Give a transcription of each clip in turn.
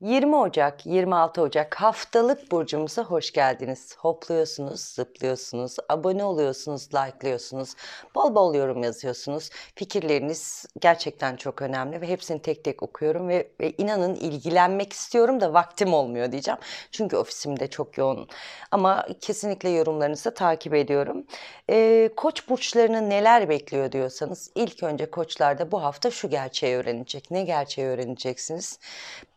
20 Ocak, 26 Ocak haftalık burcumuza hoş geldiniz. Hopluyorsunuz, zıplıyorsunuz, abone oluyorsunuz, likeliyorsunuz, bol bol yorum yazıyorsunuz. Fikirleriniz gerçekten çok önemli ve hepsini tek tek okuyorum ve, ve inanın ilgilenmek istiyorum da vaktim olmuyor diyeceğim. Çünkü ofisimde çok yoğun ama kesinlikle yorumlarınızı takip ediyorum. Ee, koç burçlarını neler bekliyor diyorsanız ilk önce koçlarda bu hafta şu gerçeği öğrenecek. Ne gerçeği öğreneceksiniz?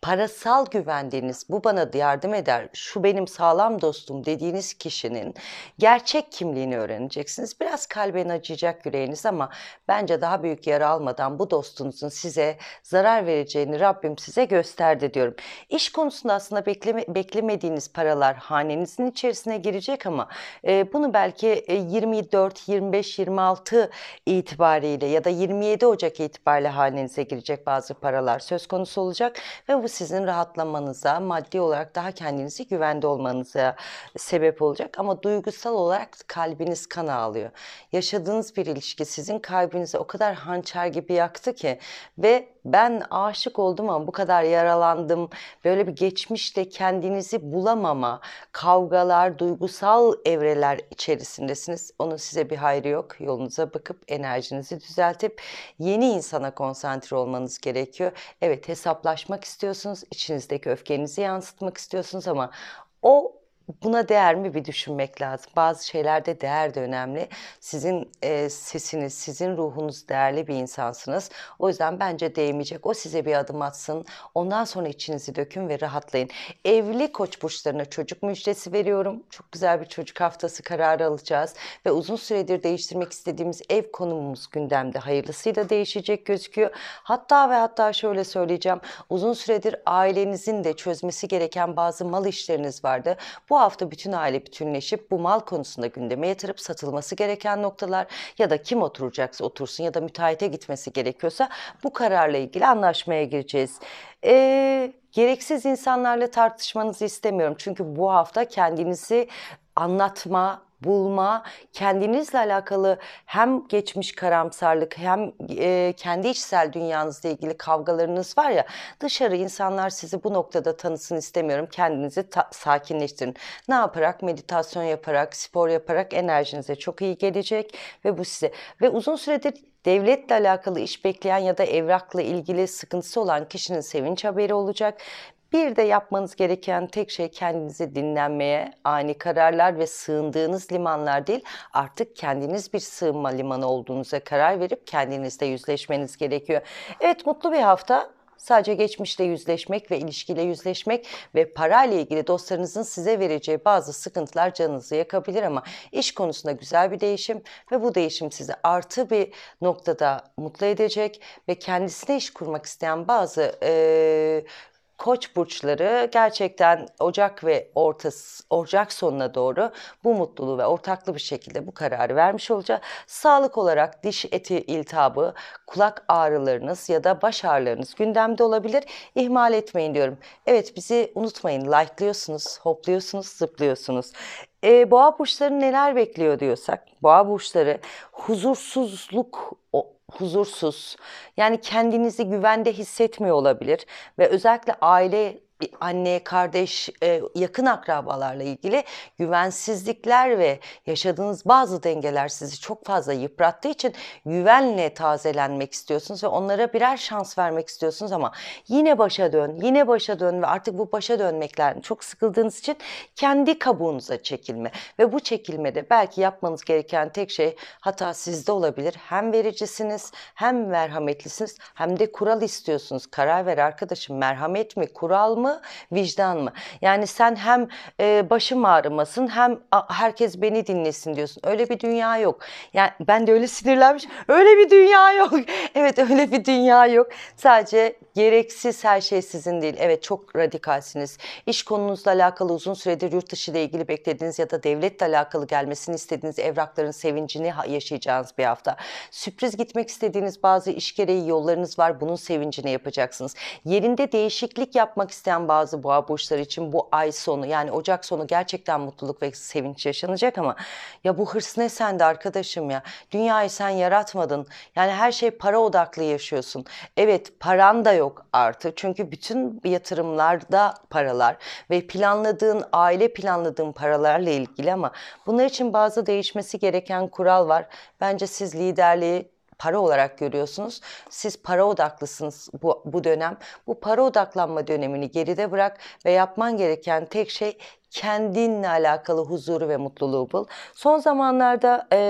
Parasal kutsal güvendiğiniz bu bana yardım eder, şu benim sağlam dostum dediğiniz kişinin gerçek kimliğini öğreneceksiniz. Biraz kalben acıyacak yüreğiniz ama bence daha büyük yara almadan bu dostunuzun size zarar vereceğini Rabbim size gösterdi diyorum. İş konusunda aslında bekleme, beklemediğiniz paralar hanenizin içerisine girecek ama e, bunu belki 24, 25, 26 itibariyle ya da 27 Ocak itibariyle hanenize girecek bazı paralar söz konusu olacak ve bu sizin rahat rahatlamanıza, maddi olarak daha kendinizi güvende olmanıza sebep olacak. Ama duygusal olarak kalbiniz kan ağlıyor. Yaşadığınız bir ilişki sizin kalbinize o kadar hançer gibi yaktı ki ve ben aşık oldum ama bu kadar yaralandım. Böyle bir geçmişle kendinizi bulamama, kavgalar, duygusal evreler içerisindesiniz. Onun size bir hayrı yok. Yolunuza bakıp enerjinizi düzeltip yeni insana konsantre olmanız gerekiyor. Evet hesaplaşmak istiyorsunuz, içinizdeki öfkenizi yansıtmak istiyorsunuz ama o buna değer mi bir düşünmek lazım. Bazı şeylerde değer de önemli. Sizin e, sesiniz, sizin ruhunuz değerli bir insansınız. O yüzden bence değmeyecek. O size bir adım atsın. Ondan sonra içinizi dökün ve rahatlayın. Evli koç burçlarına çocuk müjdesi veriyorum. Çok güzel bir çocuk haftası kararı alacağız. Ve uzun süredir değiştirmek istediğimiz ev konumumuz gündemde. Hayırlısıyla değişecek gözüküyor. Hatta ve hatta şöyle söyleyeceğim. Uzun süredir ailenizin de çözmesi gereken bazı mal işleriniz vardı. Bu bu hafta bütün aile bütünleşip bu mal konusunda gündeme yatırıp satılması gereken noktalar ya da kim oturacaksa otursun ya da müteahhite gitmesi gerekiyorsa bu kararla ilgili anlaşmaya gireceğiz. Eee gereksiz insanlarla tartışmanızı istemiyorum. Çünkü bu hafta kendinizi anlatma bulma, kendinizle alakalı hem geçmiş karamsarlık hem e, kendi içsel dünyanızla ilgili kavgalarınız var ya dışarı insanlar sizi bu noktada tanısın istemiyorum. Kendinizi sakinleştirin. Ne yaparak? Meditasyon yaparak, spor yaparak enerjinize çok iyi gelecek ve bu size ve uzun süredir devletle alakalı iş bekleyen ya da evrakla ilgili sıkıntısı olan kişinin sevinç haberi olacak. Bir de yapmanız gereken tek şey kendinizi dinlenmeye, ani kararlar ve sığındığınız limanlar değil, artık kendiniz bir sığınma limanı olduğunuza karar verip kendinizle yüzleşmeniz gerekiyor. Evet mutlu bir hafta. Sadece geçmişle yüzleşmek ve ilişkiyle yüzleşmek ve parayla ilgili dostlarınızın size vereceği bazı sıkıntılar canınızı yakabilir ama iş konusunda güzel bir değişim ve bu değişim sizi artı bir noktada mutlu edecek ve kendisine iş kurmak isteyen bazı e, Koç burçları gerçekten Ocak ve ortası Ocak sonuna doğru bu mutluluğu ve ortaklı bir şekilde bu kararı vermiş olacak. Sağlık olarak diş eti iltihabı, kulak ağrılarınız ya da baş ağrılarınız gündemde olabilir. İhmal etmeyin diyorum. Evet bizi unutmayın. Like'lıyorsunuz, hopluyorsunuz, zıplıyorsunuz. E, boğa burçları neler bekliyor diyorsak, boğa burçları huzursuzluk huzursuz, yani kendinizi güvende hissetmiyor olabilir ve özellikle aile anne, kardeş, e, yakın akrabalarla ilgili güvensizlikler ve yaşadığınız bazı dengeler sizi çok fazla yıprattığı için güvenle tazelenmek istiyorsunuz ve onlara birer şans vermek istiyorsunuz ama yine başa dön, yine başa dön ve artık bu başa dönmeklerden çok sıkıldığınız için kendi kabuğunuza çekilme ve bu çekilmede belki yapmanız gereken tek şey hata sizde olabilir. Hem vericisiniz, hem merhametlisiniz, hem de kural istiyorsunuz. Karar ver arkadaşım merhamet mi, kural mı? vicdan mı? Yani sen hem e, başım ağrımasın hem a, herkes beni dinlesin diyorsun. Öyle bir dünya yok. Yani ben de öyle sinirlenmiş. Öyle bir dünya yok. evet öyle bir dünya yok. Sadece Gereksiz her şey sizin değil. Evet çok radikalsiniz. İş konunuzla alakalı uzun süredir yurt dışı ile ilgili beklediğiniz ya da devletle alakalı gelmesini istediğiniz evrakların sevincini yaşayacağınız bir hafta. Sürpriz gitmek istediğiniz bazı iş gereği yollarınız var. Bunun sevincini yapacaksınız. Yerinde değişiklik yapmak isteyen bazı boğa burçları için bu ay sonu yani Ocak sonu gerçekten mutluluk ve sevinç yaşanacak ama ya bu hırs ne sende arkadaşım ya? Dünyayı sen yaratmadın. Yani her şey para odaklı yaşıyorsun. Evet paran da yok yok artı. Çünkü bütün yatırımlarda paralar ve planladığın, aile planladığın paralarla ilgili ama bunlar için bazı değişmesi gereken kural var. Bence siz liderliği para olarak görüyorsunuz. Siz para odaklısınız bu, bu dönem. Bu para odaklanma dönemini geride bırak ve yapman gereken tek şey kendinle alakalı huzuru ve mutluluğu bul. Son zamanlarda e,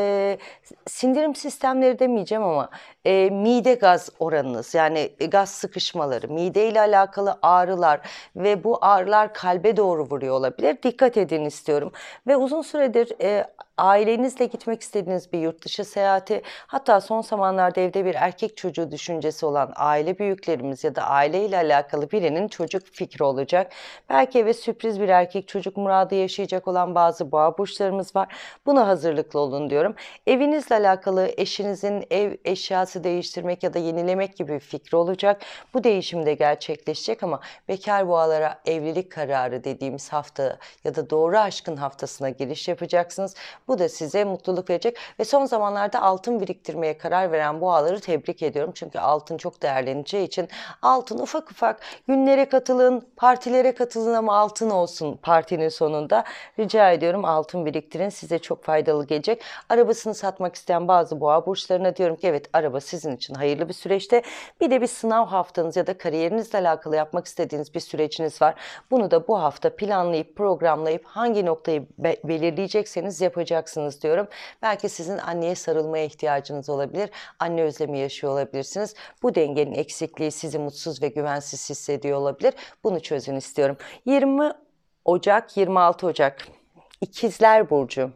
sindirim sistemleri demeyeceğim ama e, mide gaz oranınız yani e, gaz sıkışmaları, mide ile alakalı ağrılar ve bu ağrılar kalbe doğru vuruyor olabilir. Dikkat edin istiyorum. Ve uzun süredir e, ailenizle gitmek istediğiniz bir yurt dışı seyahati hatta son zamanlarda evde bir erkek çocuğu düşüncesi olan aile büyüklerimiz ya da aile ile alakalı birinin çocuk fikri olacak. Belki eve sürpriz bir erkek çocuk muradı yaşayacak olan bazı boğa burçlarımız var. Buna hazırlıklı olun diyorum. Evinizle alakalı eşinizin ev eşyası hayatı değiştirmek ya da yenilemek gibi bir fikri olacak. Bu değişim de gerçekleşecek ama bekar boğalara evlilik kararı dediğimiz hafta ya da doğru aşkın haftasına giriş yapacaksınız. Bu da size mutluluk verecek ve son zamanlarda altın biriktirmeye karar veren boğaları tebrik ediyorum. Çünkü altın çok değerleneceği için altın ufak ufak günlere katılın, partilere katılın ama altın olsun partinin sonunda. Rica ediyorum altın biriktirin size çok faydalı gelecek. Arabasını satmak isteyen bazı boğa burçlarına diyorum ki evet arabası sizin için hayırlı bir süreçte. Bir de bir sınav haftanız ya da kariyerinizle alakalı yapmak istediğiniz bir süreciniz var. Bunu da bu hafta planlayıp programlayıp hangi noktayı be belirleyecekseniz yapacaksınız diyorum. Belki sizin anneye sarılmaya ihtiyacınız olabilir. Anne özlemi yaşıyor olabilirsiniz. Bu dengenin eksikliği sizi mutsuz ve güvensiz hissediyor olabilir. Bunu çözün istiyorum. 20 Ocak 26 Ocak İkizler Burcu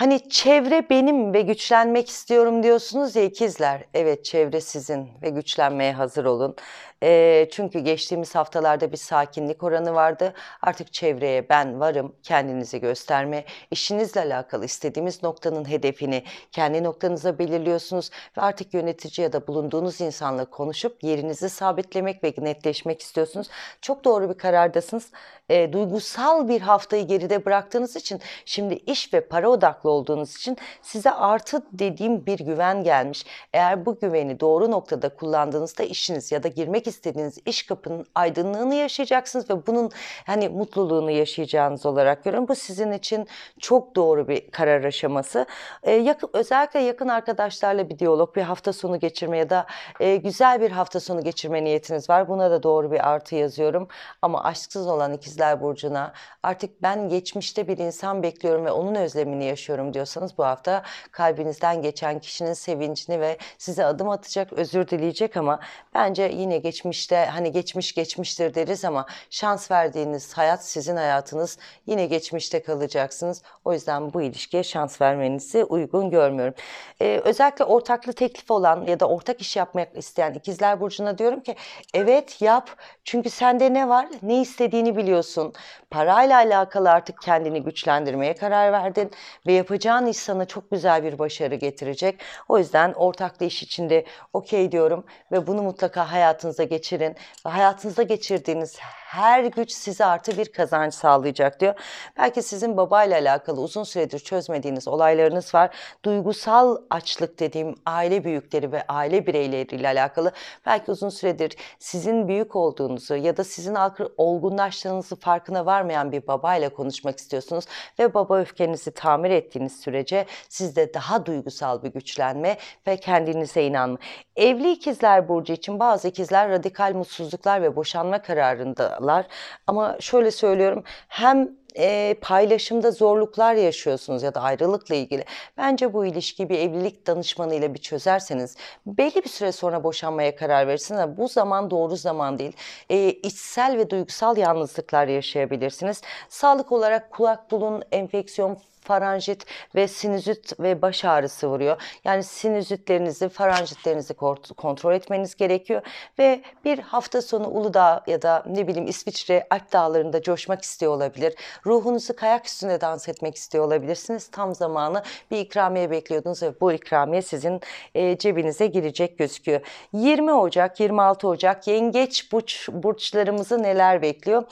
Hani çevre benim ve güçlenmek istiyorum diyorsunuz ya ikizler. Evet çevre sizin ve güçlenmeye hazır olun. E, çünkü geçtiğimiz haftalarda bir sakinlik oranı vardı. Artık çevreye ben varım, kendinizi gösterme, işinizle alakalı istediğimiz noktanın hedefini kendi noktanıza belirliyorsunuz ve artık yönetici ya da bulunduğunuz insanla konuşup yerinizi sabitlemek ve netleşmek istiyorsunuz. Çok doğru bir karardasınız. E, duygusal bir haftayı geride bıraktığınız için şimdi iş ve para odaklı olduğunuz için size artı dediğim bir güven gelmiş. Eğer bu güveni doğru noktada kullandığınızda işiniz ya da girmek istediğiniz iş kapının aydınlığını yaşayacaksınız ve bunun hani mutluluğunu yaşayacağınız olarak görüyorum. Bu sizin için çok doğru bir karar aşaması. Ee, yakın, özellikle yakın arkadaşlarla bir diyalog, bir hafta sonu geçirme ya da e, güzel bir hafta sonu geçirme niyetiniz var. Buna da doğru bir artı yazıyorum. Ama aşksız olan ikizler burcuna artık ben geçmişte bir insan bekliyorum ve onun özlemini yaşıyorum diyorsanız bu hafta kalbinizden geçen kişinin sevincini ve size adım atacak, özür dileyecek ama bence yine geç geçmişte hani geçmiş geçmiştir deriz ama şans verdiğiniz hayat sizin hayatınız yine geçmişte kalacaksınız. O yüzden bu ilişkiye şans vermenizi uygun görmüyorum. Ee, özellikle ortaklı teklif olan ya da ortak iş yapmak isteyen ikizler burcuna diyorum ki evet yap çünkü sende ne var ne istediğini biliyorsun parayla alakalı artık kendini güçlendirmeye karar verdin ve yapacağın iş sana çok güzel bir başarı getirecek. O yüzden ortaklı iş içinde okey diyorum ve bunu mutlaka hayatınıza geçirin. Ve hayatınızda geçirdiğiniz her güç size artı bir kazanç sağlayacak diyor. Belki sizin babayla alakalı uzun süredir çözmediğiniz olaylarınız var. Duygusal açlık dediğim aile büyükleri ve aile bireyleriyle alakalı belki uzun süredir sizin büyük olduğunuzu ya da sizin olgunlaştığınızı farkına var vermeyen bir babayla konuşmak istiyorsunuz ve baba öfkenizi tamir ettiğiniz sürece sizde daha duygusal bir güçlenme ve kendinize inanma. Evli ikizler burcu için bazı ikizler radikal mutsuzluklar ve boşanma kararındalar. Ama şöyle söylüyorum hem e, paylaşımda zorluklar yaşıyorsunuz ya da ayrılıkla ilgili. Bence bu ilişki bir evlilik danışmanıyla bir çözerseniz belli bir süre sonra boşanmaya karar verirsiniz ama bu zaman doğru zaman değil. E, içsel ve duygusal yalnızlıklar yaşayabilirsiniz. Sağlık olarak kulak burun enfeksiyon faranjit ve sinüzit ve baş ağrısı vuruyor. Yani sinüzitlerinizi, faranjitlerinizi kontrol etmeniz gerekiyor ve bir hafta sonu Uludağ ya da ne bileyim İsviçre Alp Dağları'nda coşmak istiyor olabilir. Ruhunuzu kayak üstünde dans etmek istiyor olabilirsiniz. Tam zamanı bir ikramiye bekliyordunuz ve bu ikramiye sizin e, cebinize girecek gözüküyor. 20 Ocak, 26 Ocak yengeç burç, burçlarımızı neler bekliyor?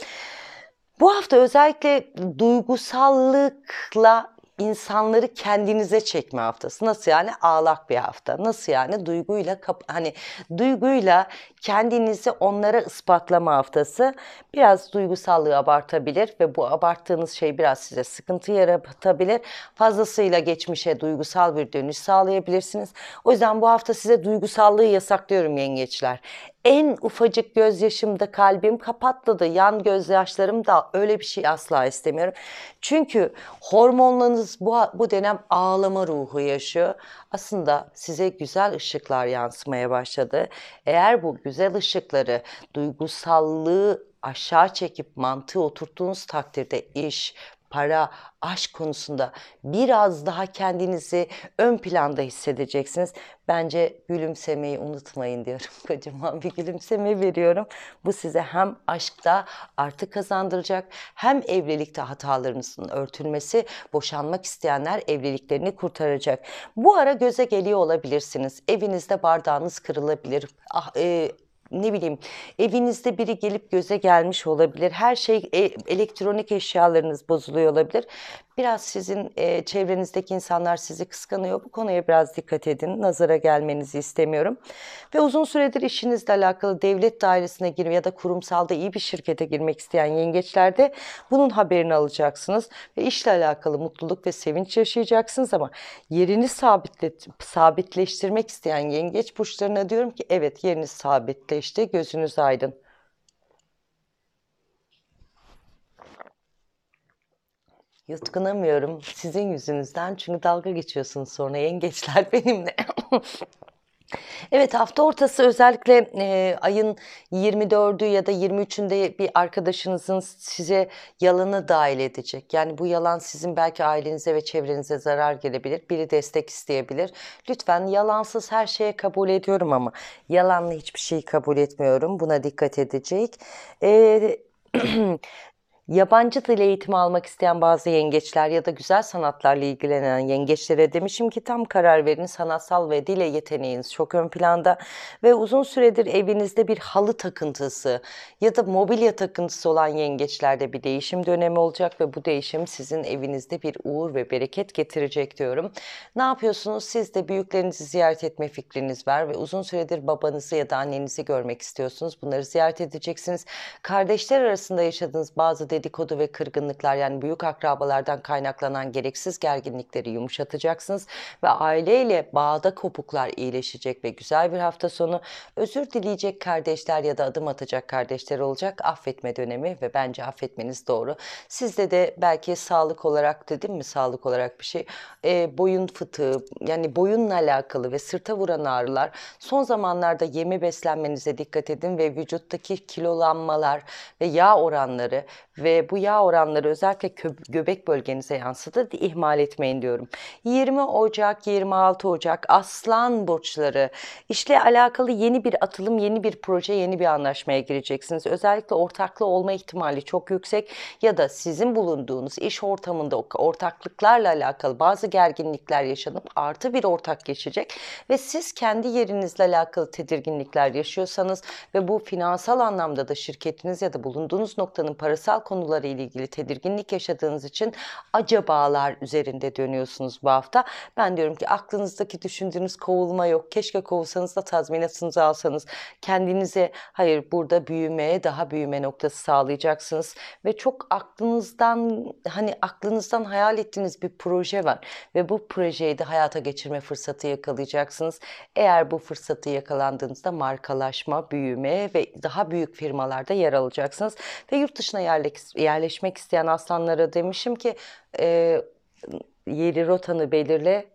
Bu hafta özellikle duygusallıkla insanları kendinize çekme haftası. Nasıl yani ağlak bir hafta. Nasıl yani duyguyla hani duyguyla kendinizi onlara ispatlama haftası biraz duygusallığı abartabilir ve bu abarttığınız şey biraz size sıkıntı yaratabilir. Fazlasıyla geçmişe duygusal bir dönüş sağlayabilirsiniz. O yüzden bu hafta size duygusallığı yasaklıyorum yengeçler en ufacık gözyaşımda kalbim kapatladı. Yan gözyaşlarım da öyle bir şey asla istemiyorum. Çünkü hormonlarınız bu, bu dönem ağlama ruhu yaşıyor. Aslında size güzel ışıklar yansımaya başladı. Eğer bu güzel ışıkları, duygusallığı aşağı çekip mantığı oturttuğunuz takdirde iş, para, aşk konusunda biraz daha kendinizi ön planda hissedeceksiniz. Bence gülümsemeyi unutmayın diyorum. Kocaman bir gülümseme veriyorum. Bu size hem aşkta artı kazandıracak hem evlilikte hatalarınızın örtülmesi, boşanmak isteyenler evliliklerini kurtaracak. Bu ara göze geliyor olabilirsiniz. Evinizde bardağınız kırılabilir. Ah, e, ne bileyim evinizde biri gelip göze gelmiş olabilir. Her şey e, elektronik eşyalarınız bozuluyor olabilir. Biraz sizin e, çevrenizdeki insanlar sizi kıskanıyor. Bu konuya biraz dikkat edin. Nazara gelmenizi istemiyorum. Ve uzun süredir işinizle alakalı devlet dairesine girme ya da kurumsalda iyi bir şirkete girmek isteyen yengeçlerde bunun haberini alacaksınız. Ve işle alakalı mutluluk ve sevinç yaşayacaksınız ama yerini sabitle sabitleştirmek isteyen yengeç burçlarına diyorum ki evet yeriniz sabitleşti, gözünüz aydın. Yutkunamıyorum sizin yüzünüzden çünkü dalga geçiyorsunuz sonra yengeçler benimle. Evet hafta ortası özellikle e, ayın 24'ü ya da 23'ünde bir arkadaşınızın size yalanı dahil edecek. Yani bu yalan sizin belki ailenize ve çevrenize zarar gelebilir. Biri destek isteyebilir. Lütfen yalansız her şeye kabul ediyorum ama yalanlı hiçbir şeyi kabul etmiyorum. Buna dikkat edecek. E, e Yabancı dil eğitimi almak isteyen bazı yengeçler ya da güzel sanatlarla ilgilenen yengeçlere demişim ki tam karar verin sanatsal ve dile yeteneğiniz çok ön planda ve uzun süredir evinizde bir halı takıntısı ya da mobilya takıntısı olan yengeçlerde bir değişim dönemi olacak ve bu değişim sizin evinizde bir uğur ve bereket getirecek diyorum. Ne yapıyorsunuz? Siz de büyüklerinizi ziyaret etme fikriniz var ve uzun süredir babanızı ya da annenizi görmek istiyorsunuz. Bunları ziyaret edeceksiniz. Kardeşler arasında yaşadığınız bazı dedikodu ve kırgınlıklar yani büyük akrabalardan kaynaklanan gereksiz gerginlikleri yumuşatacaksınız ve aileyle bağda kopuklar iyileşecek ve güzel bir hafta sonu özür dileyecek kardeşler ya da adım atacak kardeşler olacak affetme dönemi ve bence affetmeniz doğru. Sizde de belki sağlık olarak dedim mi sağlık olarak bir şey e, boyun fıtığı yani boyunla alakalı ve sırta vuran ağrılar son zamanlarda yemi beslenmenize dikkat edin ve vücuttaki kilolanmalar ve yağ oranları ve ve bu yağ oranları özellikle göbek bölgenize yansıdı ihmal etmeyin diyorum. 20 Ocak, 26 Ocak aslan burçları işle alakalı yeni bir atılım, yeni bir proje, yeni bir anlaşmaya gireceksiniz. Özellikle ortaklı olma ihtimali çok yüksek ya da sizin bulunduğunuz iş ortamında ortaklıklarla alakalı bazı gerginlikler yaşanıp artı bir ortak geçecek ve siz kendi yerinizle alakalı tedirginlikler yaşıyorsanız ve bu finansal anlamda da şirketiniz ya da bulunduğunuz noktanın parasal konu konuları ile ilgili tedirginlik yaşadığınız için acabalar üzerinde dönüyorsunuz bu hafta. Ben diyorum ki aklınızdaki düşündüğünüz kovulma yok. Keşke kovulsanız da tazminatınızı alsanız. Kendinize hayır burada büyümeye daha büyüme noktası sağlayacaksınız ve çok aklınızdan hani aklınızdan hayal ettiğiniz bir proje var ve bu projeyi de hayata geçirme fırsatı yakalayacaksınız. Eğer bu fırsatı yakalandığınızda markalaşma, büyüme ve daha büyük firmalarda yer alacaksınız ve yurt dışına yerleşmek yerleşmek isteyen aslanlara demişim ki e, yeri rotanı belirle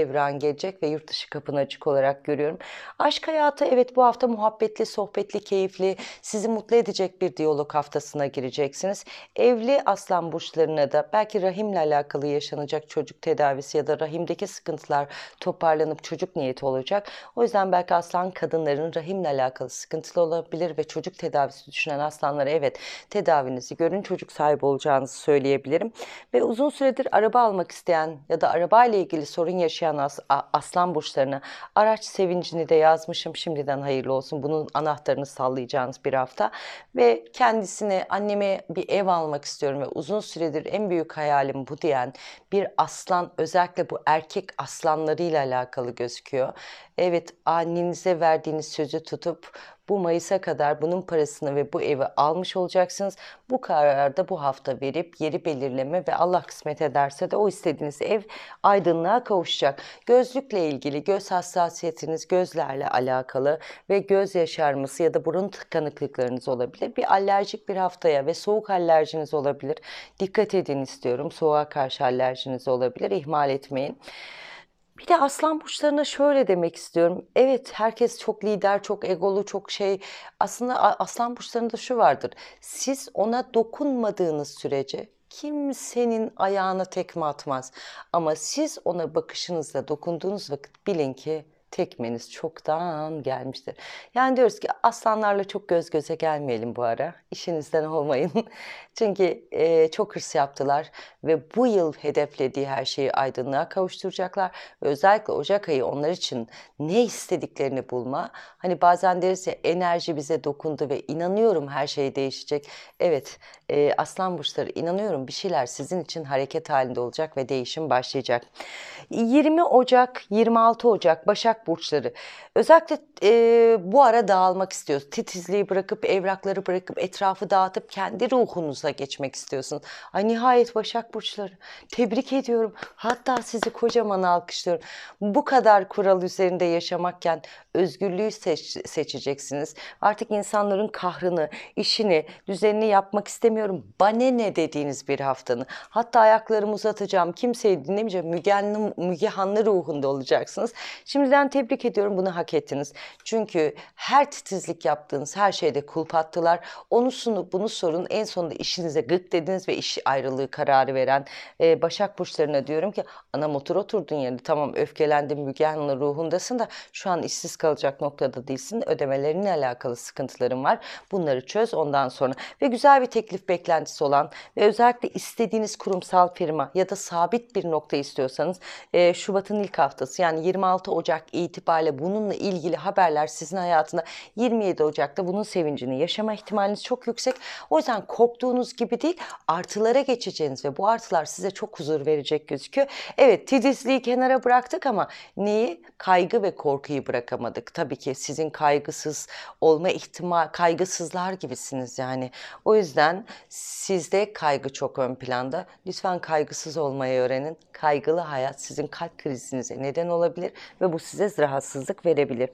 evren gelecek ve yurt dışı kapını açık olarak görüyorum. Aşk hayatı evet bu hafta muhabbetli, sohbetli, keyifli, sizi mutlu edecek bir diyalog haftasına gireceksiniz. Evli aslan burçlarına da belki rahimle alakalı yaşanacak çocuk tedavisi ya da rahimdeki sıkıntılar toparlanıp çocuk niyeti olacak. O yüzden belki aslan kadınların rahimle alakalı sıkıntılı olabilir ve çocuk tedavisi düşünen aslanlara evet tedavinizi görün çocuk sahibi olacağınızı söyleyebilirim. Ve uzun süredir araba almak isteyen ya da arabayla ilgili sorun yaşayan yaşayan as, aslan burçlarına araç sevincini de yazmışım şimdiden hayırlı olsun. Bunun anahtarını sallayacağınız bir hafta ve kendisine anneme bir ev almak istiyorum ve uzun süredir en büyük hayalim bu diyen bir aslan özellikle bu erkek aslanlarıyla alakalı gözüküyor. Evet annenize verdiğiniz sözü tutup bu Mayıs'a kadar bunun parasını ve bu evi almış olacaksınız. Bu kararda bu hafta verip yeri belirleme ve Allah kısmet ederse de o istediğiniz ev aydınlığa kavuşacak. Gözlükle ilgili göz hassasiyetiniz gözlerle alakalı ve göz yaşarması ya da burun tıkanıklıklarınız olabilir. Bir alerjik bir haftaya ve soğuk alerjiniz olabilir. Dikkat edin istiyorum. Soğuğa karşı alerjiniz olabilir. Ihmal etmeyin. Bir de aslan burçlarına şöyle demek istiyorum. Evet herkes çok lider, çok egolu, çok şey. Aslında aslan burçlarında şu vardır. Siz ona dokunmadığınız sürece kimsenin ayağına tekme atmaz. Ama siz ona bakışınızla dokunduğunuz vakit bilin ki tekmeniz çoktan gelmiştir. Yani diyoruz ki aslanlarla çok göz göze gelmeyelim bu ara. İşinizden olmayın. Çünkü e, çok hırs yaptılar ve bu yıl hedeflediği her şeyi aydınlığa kavuşturacaklar. Ve özellikle Ocak ayı onlar için ne istediklerini bulma. Hani bazen deriz ya enerji bize dokundu ve inanıyorum her şey değişecek. Evet e, aslan burçları inanıyorum bir şeyler sizin için hareket halinde olacak ve değişim başlayacak. 20 Ocak, 26 Ocak Başak evrak borçları. Özellikle e, bu ara dağılmak istiyorsun. Titizliği bırakıp, evrakları bırakıp, etrafı dağıtıp kendi ruhunuza geçmek istiyorsun. Ay nihayet Başak Burçları. Tebrik ediyorum. Hatta sizi kocaman alkışlıyorum. Bu kadar kural üzerinde yaşamakken özgürlüğü seç, seçeceksiniz. Artık insanların kahrını, işini, düzenini yapmak istemiyorum. Bana ne dediğiniz bir haftanı. Hatta ayaklarımı uzatacağım. Kimseyi dinlemeyeceğim. Müge, Hanlı, Müge Hanlı ruhunda olacaksınız. Şimdiden yüzden tebrik ediyorum bunu hak ettiniz. Çünkü her titizlik yaptığınız her şeyde kulp attılar. Onu sunup bunu sorun en sonunda işinize gık dediniz ve iş ayrılığı kararı veren e, Başak Burçlarına diyorum ki ana motor oturdun yani tamam öfkelendin Müge Hanım'la ruhundasın da şu an işsiz kalacak noktada değilsin. Ödemelerinle alakalı sıkıntıların var. Bunları çöz ondan sonra. Ve güzel bir teklif beklentisi olan ve özellikle istediğiniz kurumsal firma ya da sabit bir nokta istiyorsanız e, Şubat'ın ilk haftası yani 26 Ocak itibariyle bununla ilgili haberler sizin hayatında 27 Ocak'ta bunun sevincini yaşama ihtimaliniz çok yüksek. O yüzden korktuğunuz gibi değil artılara geçeceğiniz ve bu artılar size çok huzur verecek gözüküyor. Evet titizliği kenara bıraktık ama neyi? Kaygı ve korkuyu bırakamadık. Tabii ki sizin kaygısız olma ihtimal, kaygısızlar gibisiniz yani. O yüzden sizde kaygı çok ön planda. Lütfen kaygısız olmayı öğrenin. Kaygılı hayat sizin kalp krizinize neden olabilir ve bu size kendinize rahatsızlık verebilir.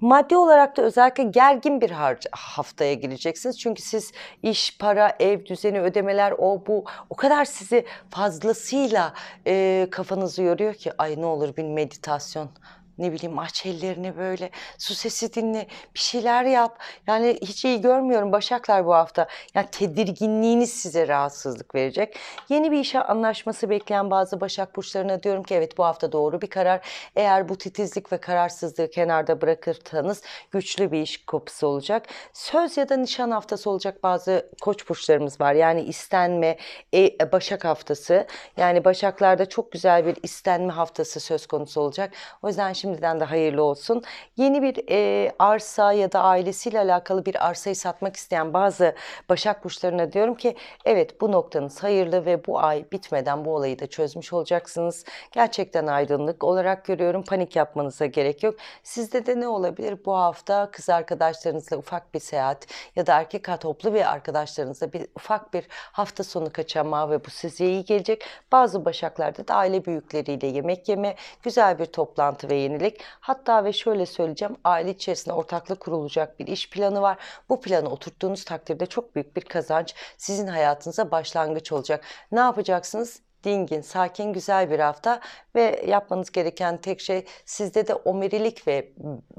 Maddi olarak da özellikle gergin bir haftaya gireceksiniz. Çünkü siz iş, para, ev düzeni, ödemeler o bu o kadar sizi fazlasıyla e, kafanızı yoruyor ki ay ne olur bir meditasyon ne bileyim aç ellerini böyle su sesi dinle bir şeyler yap. Yani hiç iyi görmüyorum Başaklar bu hafta. Yani tedirginliğiniz size rahatsızlık verecek. Yeni bir işe anlaşması bekleyen bazı Başak burçlarına diyorum ki evet bu hafta doğru bir karar. Eğer bu titizlik ve kararsızlığı kenarda bırakırsanız güçlü bir iş kapısı olacak. Söz ya da nişan haftası olacak bazı koç burçlarımız var. Yani istenme e, Başak haftası. Yani Başaklarda çok güzel bir istenme haftası söz konusu olacak. O yüzden şimdi şimdiden de hayırlı olsun. Yeni bir e, arsa ya da ailesiyle alakalı bir arsayı satmak isteyen bazı Başak Burçlarına diyorum ki evet bu noktanız hayırlı ve bu ay bitmeden bu olayı da çözmüş olacaksınız. Gerçekten aydınlık olarak görüyorum. Panik yapmanıza gerek yok. Sizde de ne olabilir? Bu hafta kız arkadaşlarınızla ufak bir seyahat ya da erkek toplu bir arkadaşlarınızla bir ufak bir hafta sonu kaçamağı ve bu size iyi gelecek. Bazı Başaklarda da aile büyükleriyle yemek yeme, güzel bir toplantı ve yeni yönelik hatta ve şöyle söyleyeceğim aile içerisinde ortaklık kurulacak bir iş planı var. Bu planı oturttuğunuz takdirde çok büyük bir kazanç sizin hayatınıza başlangıç olacak. Ne yapacaksınız? dingin, sakin, güzel bir hafta ve yapmanız gereken tek şey sizde de omerilik ve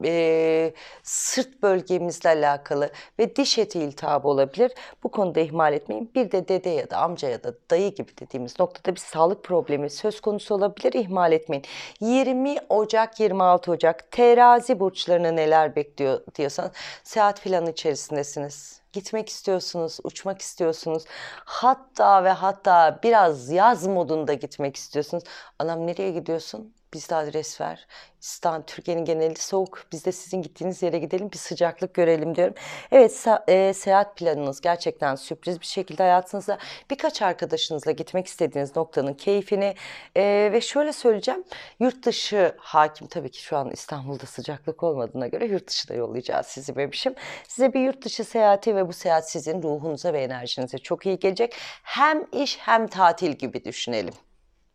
e, sırt bölgemizle alakalı ve diş eti iltihabı olabilir. Bu konuda ihmal etmeyin. Bir de dede ya da amca ya da dayı gibi dediğimiz noktada bir sağlık problemi söz konusu olabilir. İhmal etmeyin. 20 Ocak 26 Ocak terazi burçlarına neler bekliyor diyorsanız seyahat planı içerisindesiniz gitmek istiyorsunuz, uçmak istiyorsunuz. Hatta ve hatta biraz yaz modunda gitmek istiyorsunuz. Anam nereye gidiyorsun? bizde adres ver. İstanbul, Türkiye'nin geneli soğuk. Biz de sizin gittiğiniz yere gidelim bir sıcaklık görelim diyorum. Evet se- e, seyahat planınız gerçekten sürpriz bir şekilde hayatınızda birkaç arkadaşınızla gitmek istediğiniz noktanın keyfini e, ve şöyle söyleyeceğim. Yurt dışı hakim tabii ki şu an İstanbul'da sıcaklık olmadığına göre yurt dışı da yollayacağız sizi bebişim. Size bir yurt dışı seyahati ve bu seyahat sizin ruhunuza ve enerjinize çok iyi gelecek. Hem iş hem tatil gibi düşünelim.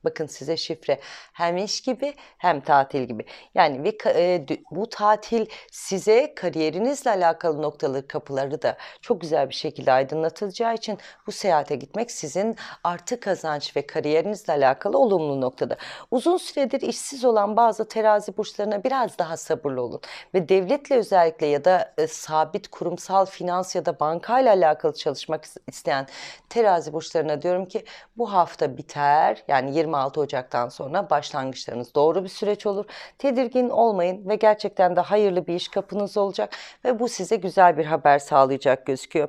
Bakın size şifre hem iş gibi hem tatil gibi. Yani ve e, bu tatil size kariyerinizle alakalı noktaları kapıları da çok güzel bir şekilde aydınlatılacağı için bu seyahate gitmek sizin artı kazanç ve kariyerinizle alakalı olumlu noktada. Uzun süredir işsiz olan bazı terazi burçlarına biraz daha sabırlı olun ve devletle özellikle ya da e, sabit kurumsal finans ya da bankayla alakalı çalışmak isteyen terazi burçlarına diyorum ki bu hafta biter yani 20 26 Ocak'tan sonra başlangıçlarınız doğru bir süreç olur. Tedirgin olmayın ve gerçekten de hayırlı bir iş kapınız olacak ve bu size güzel bir haber sağlayacak gözüküyor.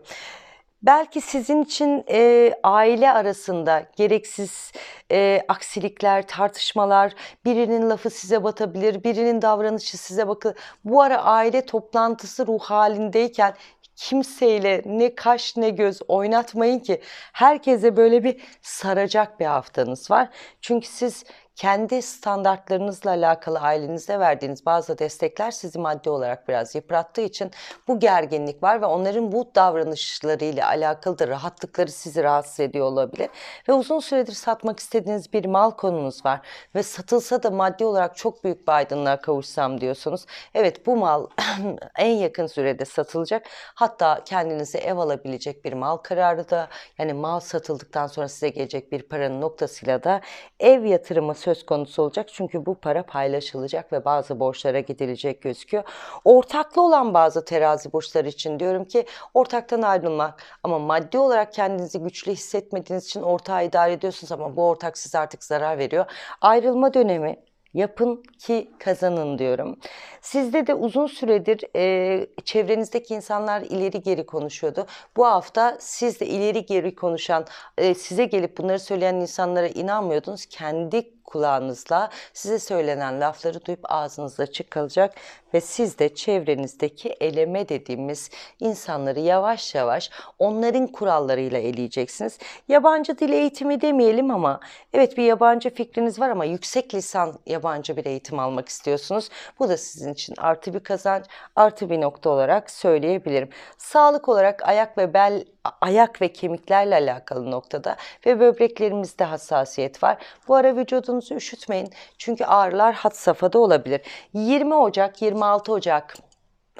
Belki sizin için e, aile arasında gereksiz e, aksilikler, tartışmalar, birinin lafı size batabilir, birinin davranışı size bakı. Bu ara aile toplantısı ruh halindeyken kimseyle ne kaş ne göz oynatmayın ki herkese böyle bir saracak bir haftanız var. Çünkü siz kendi standartlarınızla alakalı ailenize verdiğiniz bazı destekler sizi maddi olarak biraz yıprattığı için bu gerginlik var ve onların bu davranışlarıyla alakalı da rahatlıkları sizi rahatsız ediyor olabilir. Ve uzun süredir satmak istediğiniz bir mal konunuz var ve satılsa da maddi olarak çok büyük bir aydınlığa kavuşsam diyorsunuz. Evet bu mal en yakın sürede satılacak. Hatta kendinize ev alabilecek bir mal kararı da yani mal satıldıktan sonra size gelecek bir paranın noktasıyla da ev yatırımı söz konusu olacak. Çünkü bu para paylaşılacak ve bazı borçlara gidilecek gözüküyor. Ortaklı olan bazı terazi borçları için diyorum ki ortaktan ayrılmak ama maddi olarak kendinizi güçlü hissetmediğiniz için ortağı idare ediyorsunuz ama bu ortak size artık zarar veriyor. Ayrılma dönemi yapın ki kazanın diyorum. Sizde de uzun süredir e, çevrenizdeki insanlar ileri geri konuşuyordu. Bu hafta siz de ileri geri konuşan, e, size gelip bunları söyleyen insanlara inanmıyordunuz. Kendi kulağınızla size söylenen lafları duyup ağzınızda açık kalacak ve siz de çevrenizdeki eleme dediğimiz insanları yavaş yavaş onların kurallarıyla eleyeceksiniz. Yabancı dil eğitimi demeyelim ama evet bir yabancı fikriniz var ama yüksek lisan yabancı bir eğitim almak istiyorsunuz. Bu da sizin için artı bir kazanç, artı bir nokta olarak söyleyebilirim. Sağlık olarak ayak ve bel ayak ve kemiklerle alakalı noktada ve böbreklerimizde hassasiyet var. Bu ara vücudunuzu üşütmeyin çünkü ağrılar hat safhada olabilir. 20 Ocak, 26 Ocak.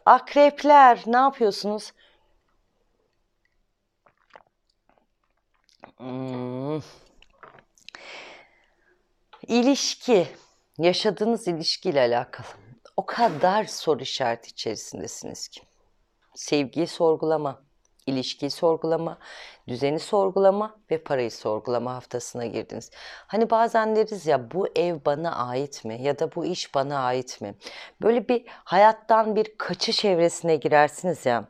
Akrepler ne yapıyorsunuz? Hmm. İlişki, yaşadığınız ilişkiyle alakalı. O kadar soru işareti içerisindesiniz ki. Sevgiyi sorgulama ilişkiyi sorgulama, düzeni sorgulama ve parayı sorgulama haftasına girdiniz. Hani bazen deriz ya bu ev bana ait mi ya da bu iş bana ait mi? Böyle bir hayattan bir kaçış evresine girersiniz ya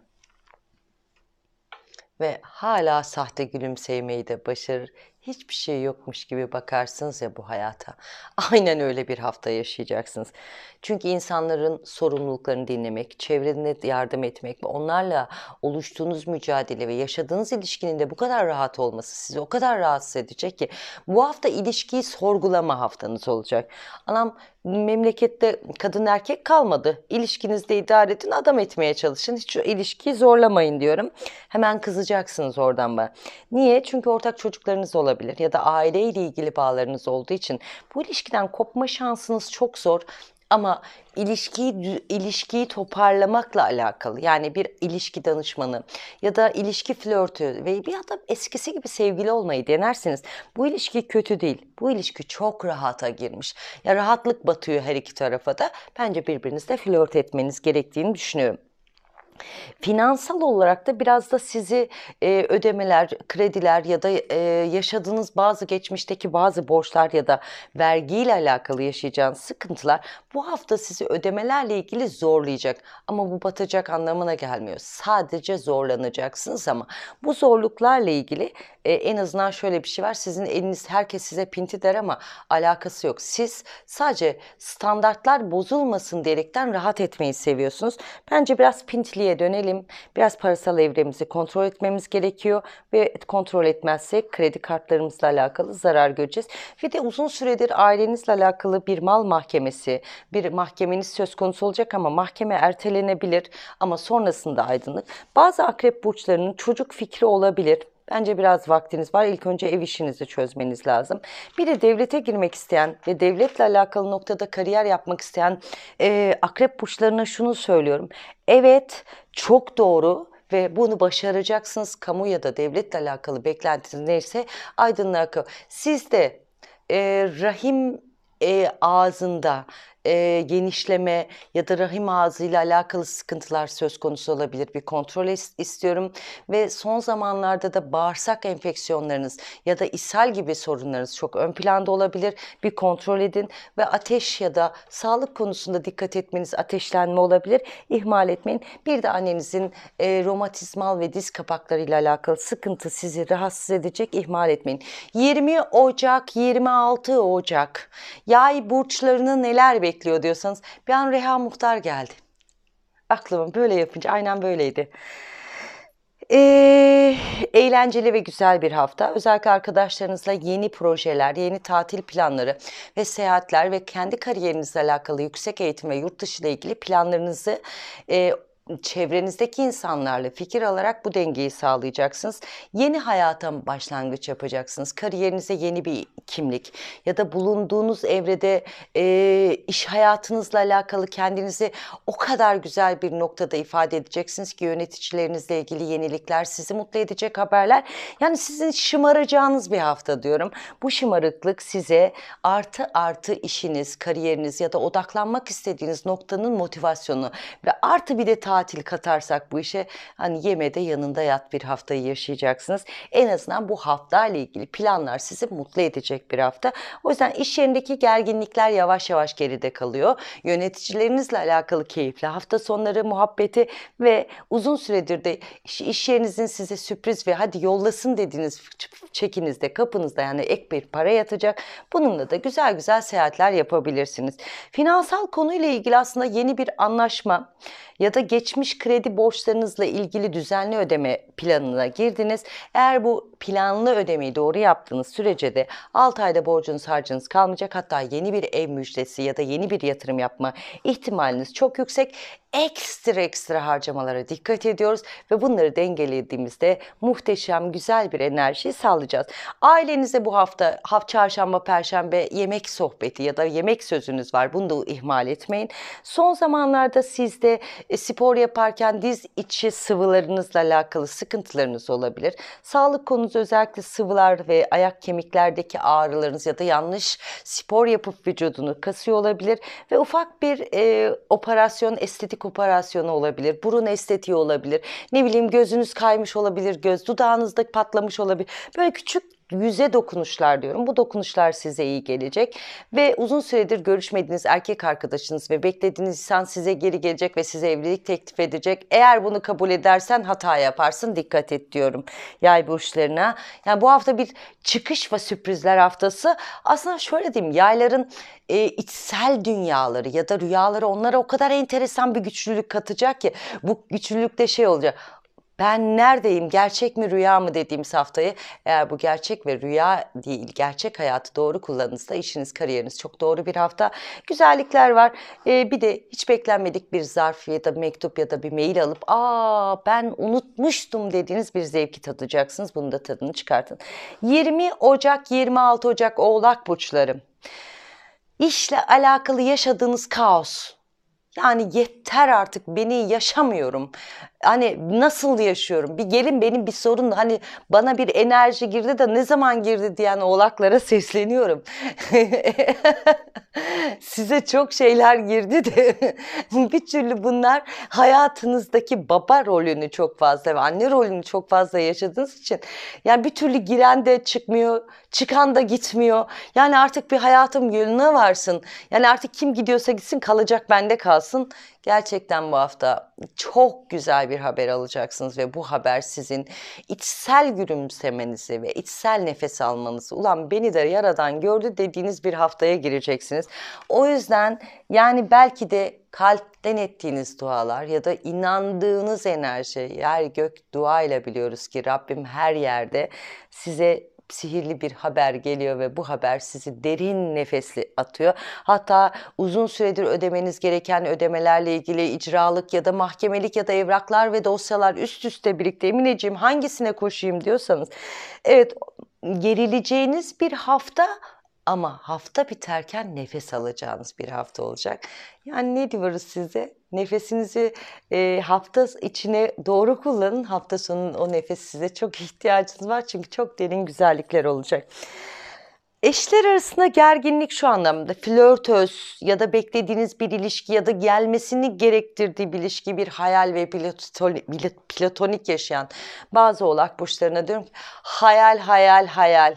ve hala sahte gülümsemeyi de başarır hiçbir şey yokmuş gibi bakarsınız ya bu hayata. Aynen öyle bir hafta yaşayacaksınız. Çünkü insanların sorumluluklarını dinlemek, çevrene yardım etmek ve onlarla oluştuğunuz mücadele ve yaşadığınız ilişkinin de bu kadar rahat olması sizi o kadar rahatsız edecek ki bu hafta ilişkiyi sorgulama haftanız olacak. Anam memlekette kadın erkek kalmadı. İlişkinizde idare edin, adam etmeye çalışın. Hiç ilişkiyi zorlamayın diyorum. Hemen kızacaksınız oradan bana. Niye? Çünkü ortak çocuklarınız olabilir ya da aileyle ilgili bağlarınız olduğu için bu ilişkiden kopma şansınız çok zor. Ama ilişkiyi ilişkiyi toparlamakla alakalı. Yani bir ilişki danışmanı ya da ilişki flörtü ve bir adam eskisi gibi sevgili olmayı denersiniz. Bu ilişki kötü değil. Bu ilişki çok rahata girmiş. Ya rahatlık batıyor her iki tarafa da. Bence birbirinizle flört etmeniz gerektiğini düşünüyorum. Finansal olarak da biraz da sizi e, ödemeler, krediler ya da e, yaşadığınız bazı geçmişteki bazı borçlar ya da vergiyle alakalı yaşayacağınız sıkıntılar bu hafta sizi ödemelerle ilgili zorlayacak. Ama bu batacak anlamına gelmiyor. Sadece zorlanacaksınız ama bu zorluklarla ilgili e, en azından şöyle bir şey var. Sizin eliniz herkes size pinti der ama alakası yok. Siz sadece standartlar bozulmasın diyerekten rahat etmeyi seviyorsunuz. Bence biraz pintli geriye dönelim. Biraz parasal evremizi kontrol etmemiz gerekiyor ve kontrol etmezsek kredi kartlarımızla alakalı zarar göreceğiz. Ve de uzun süredir ailenizle alakalı bir mal mahkemesi, bir mahkemeniz söz konusu olacak ama mahkeme ertelenebilir ama sonrasında aydınlık. Bazı akrep burçlarının çocuk fikri olabilir Bence biraz vaktiniz var. İlk önce ev işinizi çözmeniz lazım. Bir de devlete girmek isteyen ve devletle alakalı noktada kariyer yapmak isteyen e, akrep burçlarına şunu söylüyorum. Evet çok doğru ve bunu başaracaksınız. Kamu ya da devletle alakalı beklentiniz neyse aydınlığa Siz de e, rahim e, ağzında e, genişleme ya da rahim ağzıyla alakalı sıkıntılar söz konusu olabilir. Bir kontrol istiyorum ve son zamanlarda da bağırsak enfeksiyonlarınız ya da ishal gibi sorunlarınız çok ön planda olabilir. Bir kontrol edin ve ateş ya da sağlık konusunda dikkat etmeniz ateşlenme olabilir. İhmal etmeyin. Bir de annenizin e, romatizmal ve diz kapaklarıyla alakalı sıkıntı sizi rahatsız edecek. İhmal etmeyin. 20 Ocak 26 Ocak yay burçlarını neler bekliyor? bekliyor diyorsanız bir an Reha Muhtar geldi. Aklımın böyle yapınca aynen böyleydi. Ee, eğlenceli ve güzel bir hafta. Özellikle arkadaşlarınızla yeni projeler, yeni tatil planları ve seyahatler ve kendi kariyerinizle alakalı yüksek eğitim ve yurt dışı ile ilgili planlarınızı e, çevrenizdeki insanlarla fikir alarak bu dengeyi sağlayacaksınız. Yeni hayata başlangıç yapacaksınız. Kariyerinize yeni bir kimlik ya da bulunduğunuz evrede e, iş hayatınızla alakalı kendinizi o kadar güzel bir noktada ifade edeceksiniz ki yöneticilerinizle ilgili yenilikler sizi mutlu edecek haberler. Yani sizin şımaracağınız bir hafta diyorum. Bu şımarıklık size artı artı işiniz, kariyeriniz ya da odaklanmak istediğiniz noktanın motivasyonu ve artı bir de ta tatil katarsak bu işe hani yemede yanında yat bir haftayı yaşayacaksınız. En azından bu hafta ile ilgili planlar sizi mutlu edecek bir hafta. O yüzden iş yerindeki gerginlikler yavaş yavaş geride kalıyor. Yöneticilerinizle alakalı keyifli hafta sonları muhabbeti ve uzun süredir de iş, iş yerinizin size sürpriz ve hadi yollasın dediğiniz çekinizde kapınızda yani ek bir para yatacak. Bununla da güzel güzel seyahatler yapabilirsiniz. Finansal konuyla ilgili aslında yeni bir anlaşma, ya da geçmiş kredi borçlarınızla ilgili düzenli ödeme planına girdiniz. Eğer bu planlı ödemeyi doğru yaptığınız sürece de 6 ayda borcunuz harcınız kalmayacak. Hatta yeni bir ev müjdesi ya da yeni bir yatırım yapma ihtimaliniz çok yüksek ekstra ekstra harcamalara dikkat ediyoruz ve bunları dengelediğimizde muhteşem güzel bir enerji sağlayacağız. Ailenize bu hafta hafta çarşamba perşembe yemek sohbeti ya da yemek sözünüz var. Bunu da ihmal etmeyin. Son zamanlarda sizde e, spor yaparken diz içi sıvılarınızla alakalı sıkıntılarınız olabilir. Sağlık konusu özellikle sıvılar ve ayak kemiklerdeki ağrılarınız ya da yanlış spor yapıp vücudunu kasıyor olabilir ve ufak bir e, operasyon estetik operasyonu olabilir, burun estetiği olabilir, ne bileyim gözünüz kaymış olabilir, göz dudağınızda patlamış olabilir. Böyle küçük yüze dokunuşlar diyorum. Bu dokunuşlar size iyi gelecek ve uzun süredir görüşmediğiniz erkek arkadaşınız ve beklediğiniz insan size geri gelecek ve size evlilik teklif edecek. Eğer bunu kabul edersen hata yaparsın. Dikkat et diyorum yay burçlarına. Yani bu hafta bir çıkış ve sürprizler haftası. Aslında şöyle diyeyim yayların e, içsel dünyaları ya da rüyaları onlara o kadar enteresan bir güçlülük katacak ki bu güçlülük de şey olacak ben neredeyim, gerçek mi rüya mı dediğimiz haftayı eğer bu gerçek ve rüya değil, gerçek hayatı doğru kullanırsa işiniz, kariyeriniz çok doğru bir hafta. Güzellikler var. Ee, bir de hiç beklenmedik bir zarf ya da mektup ya da bir mail alıp aa ben unutmuştum dediğiniz bir zevki tadacaksınız. Bunu da tadını çıkartın. 20 Ocak, 26 Ocak Oğlak Burçları. İşle alakalı yaşadığınız kaos. Yani yeter artık beni yaşamıyorum hani nasıl yaşıyorum? Bir gelin benim bir sorun hani bana bir enerji girdi de ne zaman girdi diyen oğlaklara sesleniyorum. Size çok şeyler girdi de bir türlü bunlar hayatınızdaki baba rolünü çok fazla ve anne rolünü çok fazla yaşadığınız için yani bir türlü giren de çıkmıyor, çıkan da gitmiyor. Yani artık bir hayatım yoluna varsın. Yani artık kim gidiyorsa gitsin kalacak bende kalsın Gerçekten bu hafta çok güzel bir haber alacaksınız ve bu haber sizin içsel gülümsemenizi ve içsel nefes almanızı ulan beni de yaradan gördü dediğiniz bir haftaya gireceksiniz. O yüzden yani belki de kalpten ettiğiniz dualar ya da inandığınız enerji yer gök dua ile biliyoruz ki Rabbim her yerde size sihirli bir haber geliyor ve bu haber sizi derin nefesli atıyor. Hatta uzun süredir ödemeniz gereken ödemelerle ilgili icralık ya da mahkemelik ya da evraklar ve dosyalar üst üste birlikte Emineciğim hangisine koşayım diyorsanız evet gerileceğiniz bir hafta ama hafta biterken nefes alacağınız bir hafta olacak. Yani ne diyoruz size? Nefesinizi e, hafta içine doğru kullanın. Hafta sonu o nefes size çok ihtiyacınız var. Çünkü çok derin güzellikler olacak. Eşler arasında gerginlik şu anlamda flörtöz ya da beklediğiniz bir ilişki ya da gelmesini gerektirdiği bir ilişki bir hayal ve platonik yaşayan bazı oğlak burçlarına diyorum ki hayal hayal hayal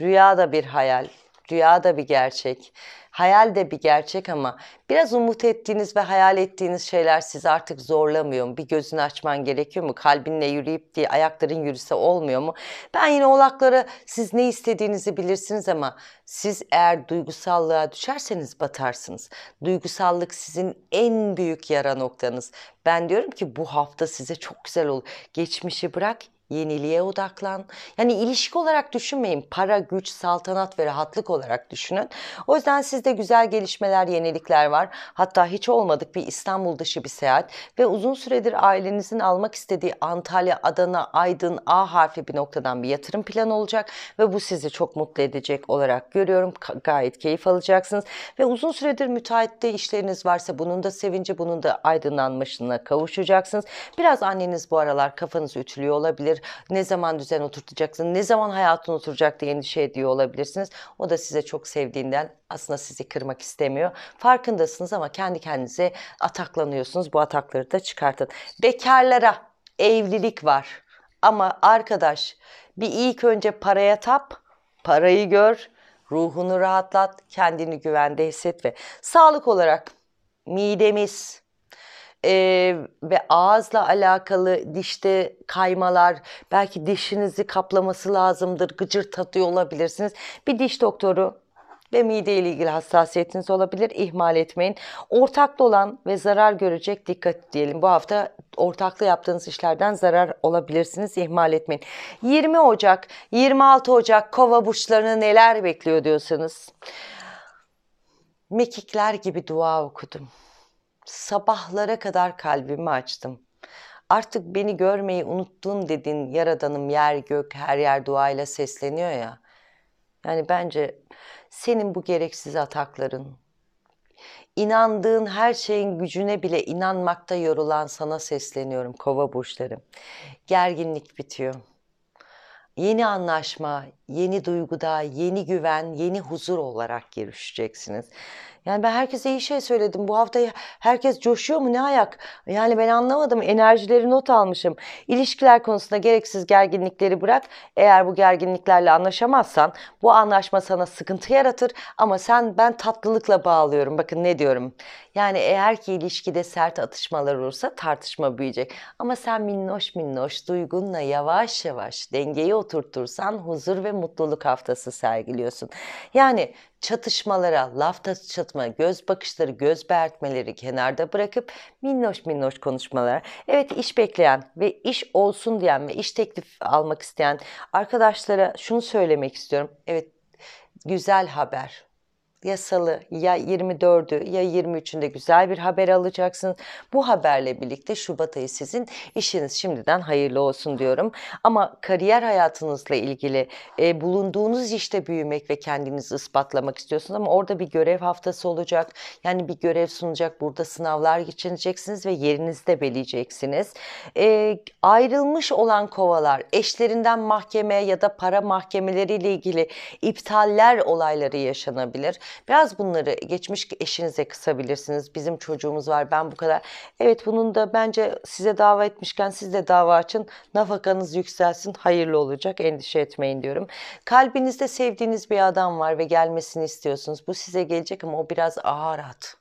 Rüya da bir hayal, rüya da bir gerçek, hayal de bir gerçek ama biraz umut ettiğiniz ve hayal ettiğiniz şeyler sizi artık zorlamıyor mu? Bir gözünü açman gerekiyor mu? Kalbinle yürüyüp diye ayakların yürüse olmuyor mu? Ben yine oğlaklara siz ne istediğinizi bilirsiniz ama siz eğer duygusallığa düşerseniz batarsınız. Duygusallık sizin en büyük yara noktanız. Ben diyorum ki bu hafta size çok güzel olur. Geçmişi bırak, yeniliğe odaklan. Yani ilişki olarak düşünmeyin. Para, güç, saltanat ve rahatlık olarak düşünün. O yüzden sizde güzel gelişmeler, yenilikler var. Hatta hiç olmadık bir İstanbul dışı bir seyahat ve uzun süredir ailenizin almak istediği Antalya, Adana, Aydın, A harfi bir noktadan bir yatırım planı olacak ve bu sizi çok mutlu edecek olarak görüyorum. Gayet keyif alacaksınız ve uzun süredir müteahhitte işleriniz varsa bunun da sevinci, bunun da aydınlanmışlığına kavuşacaksınız. Biraz anneniz bu aralar kafanız ütülüyor olabilir olabilir. Ne zaman düzen oturtacaksın, ne zaman hayatın oturacak diye endişe ediyor olabilirsiniz. O da size çok sevdiğinden aslında sizi kırmak istemiyor. Farkındasınız ama kendi kendinize ataklanıyorsunuz. Bu atakları da çıkartın. Bekarlara evlilik var. Ama arkadaş bir ilk önce paraya tap, parayı gör, ruhunu rahatlat, kendini güvende hisset ve sağlık olarak midemiz, e, ve ağızla alakalı dişte kaymalar, belki dişinizi kaplaması lazımdır, gıcırtatıyor olabilirsiniz. Bir diş doktoru ve mide ile ilgili hassasiyetiniz olabilir. ihmal etmeyin. Ortaklı olan ve zarar görecek dikkat diyelim. Bu hafta ortaklı yaptığınız işlerden zarar olabilirsiniz. ihmal etmeyin. 20 Ocak, 26 Ocak kova burçlarını neler bekliyor diyorsanız. Mekikler gibi dua okudum. Sabahlara kadar kalbimi açtım. Artık beni görmeyi unuttun dedin yaradanım yer gök her yer duayla sesleniyor ya. Yani bence senin bu gereksiz atakların, inandığın her şeyin gücüne bile inanmakta yorulan sana sesleniyorum kova burçlarım. Gerginlik bitiyor yeni anlaşma, yeni duyguda, yeni güven, yeni huzur olarak görüşeceksiniz. Yani ben herkese iyi şey söyledim. Bu hafta herkes coşuyor mu ne ayak? Yani ben anlamadım. Enerjileri not almışım. İlişkiler konusunda gereksiz gerginlikleri bırak. Eğer bu gerginliklerle anlaşamazsan bu anlaşma sana sıkıntı yaratır. Ama sen ben tatlılıkla bağlıyorum. Bakın ne diyorum. Yani eğer ki ilişkide sert atışmalar olursa tartışma büyüyecek. Ama sen minnoş minnoş duygunla yavaş yavaş dengeye oturtursan huzur ve mutluluk haftası sergiliyorsun. Yani çatışmalara, laf çatma, göz bakışları, göz bertmeleri kenarda bırakıp minnoş minnoş konuşmalar. Evet iş bekleyen ve iş olsun diyen ve iş teklif almak isteyen arkadaşlara şunu söylemek istiyorum. Evet güzel haber ya salı ya 24'ü ya 23'ünde güzel bir haber alacaksınız. Bu haberle birlikte Şubat ayı sizin işiniz şimdiden hayırlı olsun diyorum. Ama kariyer hayatınızla ilgili e, bulunduğunuz işte büyümek ve kendinizi ispatlamak istiyorsunuz ama orada bir görev haftası olacak. Yani bir görev sunacak. Burada sınavlar geçineceksiniz ve yerinizi de beleyeceksiniz. E, ayrılmış olan kovalar eşlerinden mahkeme ya da para mahkemeleriyle ilgili iptaller olayları yaşanabilir. Biraz bunları geçmiş eşinize kısabilirsiniz. Bizim çocuğumuz var ben bu kadar. Evet bunun da bence size dava etmişken siz de dava açın. Nafakanız yükselsin hayırlı olacak endişe etmeyin diyorum. Kalbinizde sevdiğiniz bir adam var ve gelmesini istiyorsunuz. Bu size gelecek ama o biraz ağır at.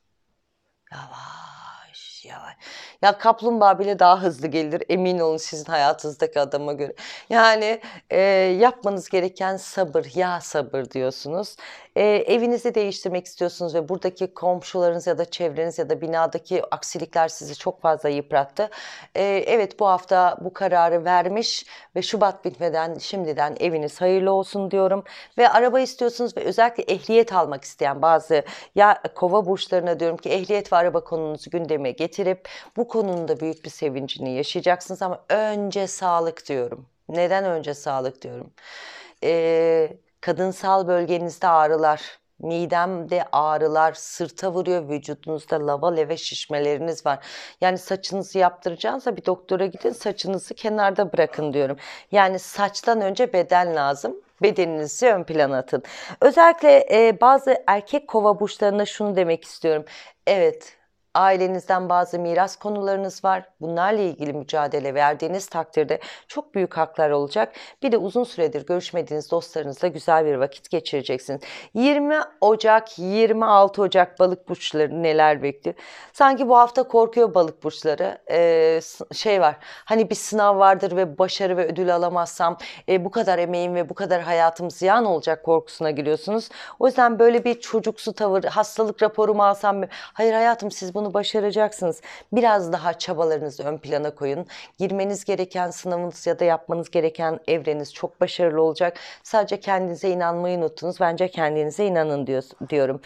Yavaş yavaş. Ya kaplumbağa bile daha hızlı gelir emin olun sizin hayatınızdaki adama göre. Yani e, yapmanız gereken sabır ya sabır diyorsunuz e, evinizi değiştirmek istiyorsunuz ve buradaki komşularınız ya da çevreniz ya da binadaki aksilikler sizi çok fazla yıprattı. E, evet bu hafta bu kararı vermiş ve Şubat bitmeden şimdiden eviniz hayırlı olsun diyorum. Ve araba istiyorsunuz ve özellikle ehliyet almak isteyen bazı ya kova burçlarına diyorum ki ehliyet ve araba konunuzu gündeme getirip bu konuda büyük bir sevincini yaşayacaksınız ama önce sağlık diyorum. Neden önce sağlık diyorum? Ee, Kadınsal bölgenizde ağrılar, midemde ağrılar, sırta vuruyor, vücudunuzda lava leve şişmeleriniz var. Yani saçınızı yaptıracağınızda bir doktora gidin, saçınızı kenarda bırakın diyorum. Yani saçtan önce beden lazım bedeninizi ön plana atın. Özellikle e, bazı erkek kova burçlarına şunu demek istiyorum. Evet Ailenizden bazı miras konularınız var. Bunlarla ilgili mücadele verdiğiniz takdirde çok büyük haklar olacak. Bir de uzun süredir görüşmediğiniz dostlarınızla güzel bir vakit geçireceksiniz. 20 Ocak, 26 Ocak balık burçları neler bekliyor? Sanki bu hafta korkuyor balık burçları. Ee, şey var hani bir sınav vardır ve başarı ve ödül alamazsam e, bu kadar emeğim ve bu kadar hayatım ziyan olacak korkusuna giriyorsunuz. O yüzden böyle bir çocuksu tavır, hastalık raporumu alsam Hayır hayatım siz bunu bunu başaracaksınız. Biraz daha çabalarınızı ön plana koyun. Girmeniz gereken sınavınız ya da yapmanız gereken evreniz çok başarılı olacak. Sadece kendinize inanmayı unutunuz. Bence kendinize inanın diyor diyorum.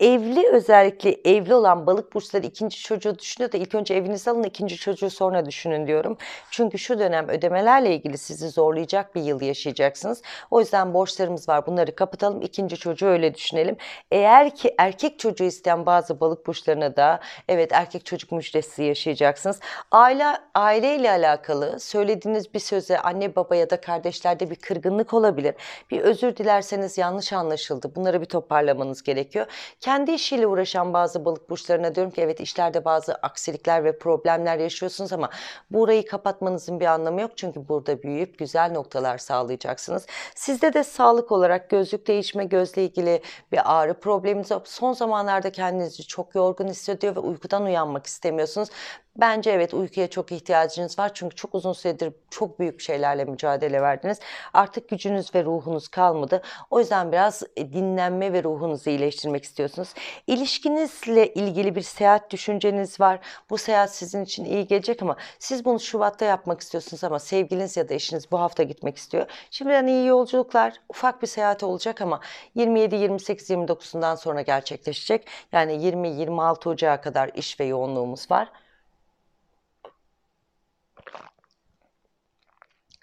Evli özellikle evli olan balık burçları ikinci çocuğu düşünüyor da ilk önce evinizi alın ikinci çocuğu sonra düşünün diyorum. Çünkü şu dönem ödemelerle ilgili sizi zorlayacak bir yıl yaşayacaksınız. O yüzden borçlarımız var bunları kapatalım ikinci çocuğu öyle düşünelim. Eğer ki erkek çocuğu isteyen bazı balık burçlarına da Evet erkek çocuk müjdesi yaşayacaksınız. Aile aileyle alakalı söylediğiniz bir söze anne baba ya da kardeşlerde bir kırgınlık olabilir. Bir özür dilerseniz yanlış anlaşıldı. Bunları bir toparlamanız gerekiyor. Kendi işiyle uğraşan bazı balık burçlarına diyorum ki evet işlerde bazı aksilikler ve problemler yaşıyorsunuz ama burayı kapatmanızın bir anlamı yok. Çünkü burada büyüyüp güzel noktalar sağlayacaksınız. Sizde de sağlık olarak gözlük değişme, gözle ilgili bir ağrı probleminiz var. Son zamanlarda kendinizi çok yorgun hissediyor ve uykudan uyanmak istemiyorsunuz. Bence evet uykuya çok ihtiyacınız var. Çünkü çok uzun süredir çok büyük şeylerle mücadele verdiniz. Artık gücünüz ve ruhunuz kalmadı. O yüzden biraz e, dinlenme ve ruhunuzu iyileştirmek istiyorsunuz. İlişkinizle ilgili bir seyahat düşünceniz var. Bu seyahat sizin için iyi gelecek ama siz bunu Şubat'ta yapmak istiyorsunuz ama sevgiliniz ya da eşiniz bu hafta gitmek istiyor. Şimdiden hani iyi yolculuklar. Ufak bir seyahat olacak ama 27, 28, 29'undan sonra gerçekleşecek. Yani 20-26 Ocağı kadar iş ve yoğunluğumuz var.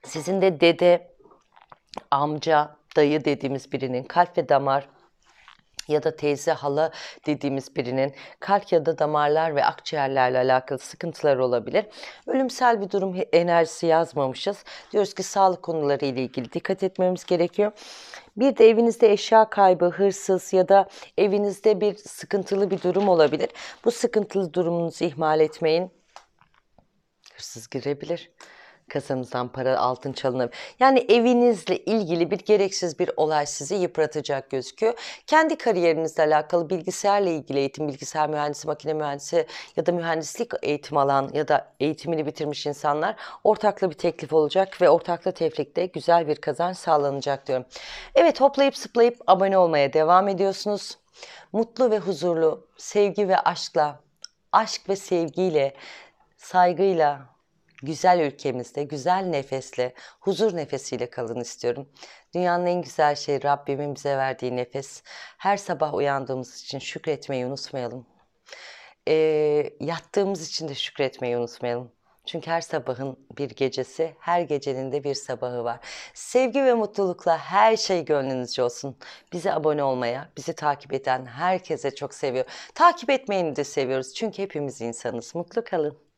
Sizin de dede, amca, dayı dediğimiz birinin kalp ve damar ya da teyze hala dediğimiz birinin kalp ya da damarlar ve akciğerlerle alakalı sıkıntılar olabilir. Ölümsel bir durum enerjisi yazmamışız. Diyoruz ki sağlık konuları ile ilgili dikkat etmemiz gerekiyor. Bir de evinizde eşya kaybı, hırsız ya da evinizde bir sıkıntılı bir durum olabilir. Bu sıkıntılı durumunuzu ihmal etmeyin. Hırsız girebilir kasamızdan para altın çalınabilir. Yani evinizle ilgili bir gereksiz bir olay sizi yıpratacak gözüküyor. Kendi kariyerinizle alakalı bilgisayarla ilgili eğitim, bilgisayar mühendisi, makine mühendisi ya da mühendislik eğitim alan ya da eğitimini bitirmiş insanlar ortaklı bir teklif olacak ve ortaklı tevfikte güzel bir kazanç sağlanacak diyorum. Evet toplayıp sıplayıp abone olmaya devam ediyorsunuz. Mutlu ve huzurlu, sevgi ve aşkla, aşk ve sevgiyle, saygıyla, güzel ülkemizde, güzel nefesle, huzur nefesiyle kalın istiyorum. Dünyanın en güzel şeyi Rabbimin bize verdiği nefes. Her sabah uyandığımız için şükretmeyi unutmayalım. E, yattığımız için de şükretmeyi unutmayalım. Çünkü her sabahın bir gecesi, her gecenin de bir sabahı var. Sevgi ve mutlulukla her şey gönlünüzce olsun. Bizi abone olmaya, bizi takip eden herkese çok seviyor. Takip etmeyeni de seviyoruz. Çünkü hepimiz insanız. Mutlu kalın.